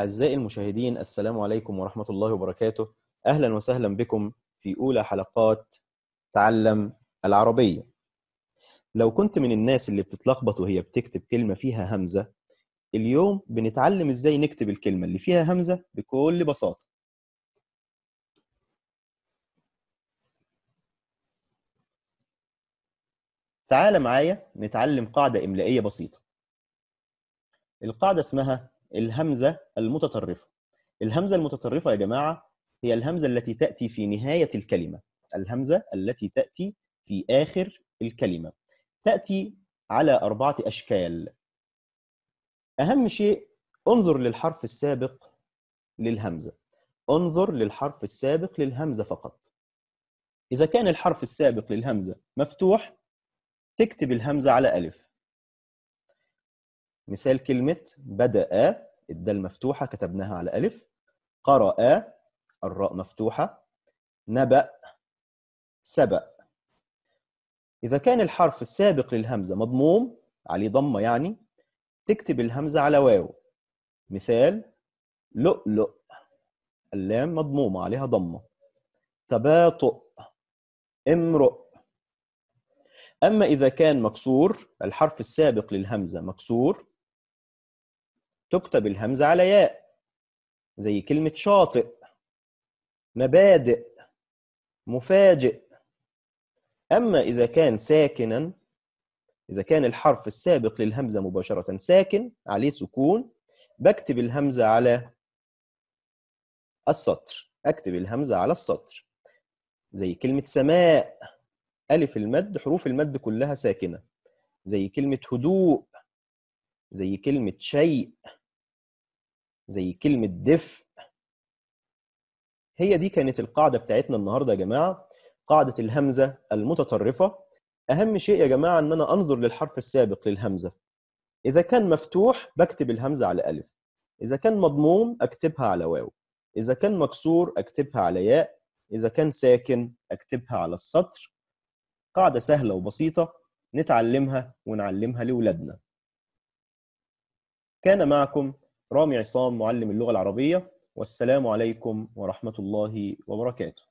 أعزائي المشاهدين السلام عليكم ورحمة الله وبركاته أهلا وسهلا بكم في أولى حلقات تعلم العربية لو كنت من الناس اللي بتتلخبط وهي بتكتب كلمة فيها همزة اليوم بنتعلم إزاي نكتب الكلمة اللي فيها همزة بكل بساطة تعال معايا نتعلم قاعدة إملائية بسيطة القاعدة اسمها الهمزه المتطرفه الهمزه المتطرفه يا جماعه هي الهمزه التي تاتي في نهايه الكلمه الهمزه التي تاتي في اخر الكلمه تاتي على اربعه اشكال اهم شيء انظر للحرف السابق للهمزه انظر للحرف السابق للهمزه فقط اذا كان الحرف السابق للهمزه مفتوح تكتب الهمزه على الف مثال كلمه بدا الدال مفتوحة كتبناها على ألف قرأ الراء مفتوحة نبأ سبأ إذا كان الحرف السابق للهمزة مضموم عليه ضمة يعني تكتب الهمزة على واو مثال لؤلؤ اللام مضمومة عليها ضمة تباطؤ امرؤ أما إذا كان مكسور الحرف السابق للهمزة مكسور تكتب الهمزة على ياء زي كلمة شاطئ مبادئ مفاجئ أما إذا كان ساكنا إذا كان الحرف السابق للهمزة مباشرة ساكن عليه سكون بكتب الهمزة على السطر أكتب الهمزة على السطر زي كلمة سماء ألف المد حروف المد كلها ساكنة زي كلمة هدوء زي كلمة شيء زي كلمه دفء هي دي كانت القاعده بتاعتنا النهارده يا جماعه قاعده الهمزه المتطرفه اهم شيء يا جماعه ان انا انظر للحرف السابق للهمزه اذا كان مفتوح بكتب الهمزه على الف اذا كان مضموم اكتبها على واو اذا كان مكسور اكتبها على ياء اذا كان ساكن اكتبها على السطر قاعده سهله وبسيطه نتعلمها ونعلمها لاولادنا كان معكم رامي عصام معلم اللغة العربية والسلام عليكم ورحمة الله وبركاته